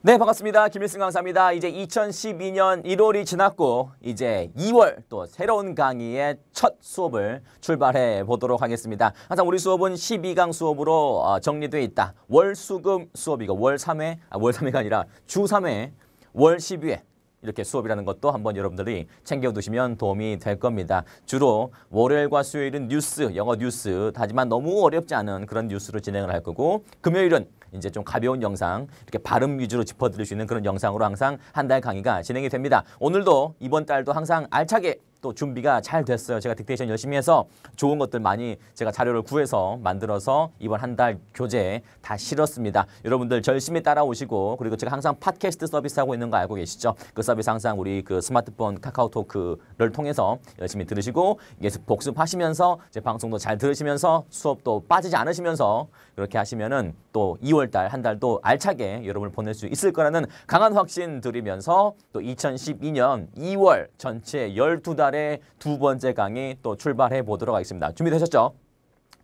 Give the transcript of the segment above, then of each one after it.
네, 반갑습니다. 김일승 강사입니다. 이제 2012년 1월이 지났고 이제 2월 또 새로운 강의의 첫 수업을 출발해 보도록 하겠습니다. 항상 우리 수업은 12강 수업으로 어, 정리돼 있다. 월, 수, 금 수업이고 월 3회, 아, 월 3회가 아니라 주 3회, 월 12회, 이렇게 수업이라는 것도 한번 여러분들이 챙겨두시면 도움이 될 겁니다. 주로 월요일과 수요일은 뉴스, 영어 뉴스, 하지만 너무 어렵지 않은 그런 뉴스로 진행을 할 거고 금요일은 이제 좀 가벼운 영상, 이렇게 발음 위주로 짚어드릴 수 있는 그런 영상으로 항상 한 달 강의가 진행이 됩니다. 오늘도 이번 달도 항상 알차게 또 준비가 잘 됐어요. 제가 딕테이션 열심히 해서 좋은 것들 많이 제가 자료를 구해서 만들어서 이번 한 달 교재에 다 실었습니다. 여러분들 열심히 따라오시고 그리고 제가 항상 팟캐스트 서비스 하고 있는 거 알고 계시죠? 그 서비스 항상 우리 그 스마트폰 카카오톡을 통해서 열심히 들으시고 계속 복습하시면서 제 방송도 잘 들으시면서 수업도 빠지지 않으시면서 그렇게 하시면은 또 2월 달 한달도 알차게 여러분을 보낼 수 있을 거라는 강한 확신 드리면서 또 2012년 2월 전체 12달 달의 두 번째 강의 또 출발해 보도록 하겠습니다. 준비되셨죠?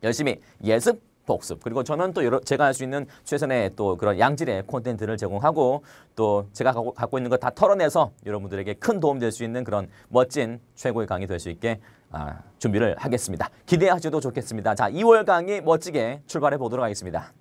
열심히 예습 복습 그리고 저는 또 여러, 제가 할 수 있는 최선의 또 그런 양질의 콘텐츠를 제공하고 또 제가 갖고, 갖고 있는 거 다 털어내서 여러분들에게 큰 도움 될 수 있는 그런 멋진 최고의 강의 될 수 있게 아, 준비를 하겠습니다. 기대하셔도 좋겠습니다. 자, 2월 강의 멋지게 출발해 보도록 하겠습니다.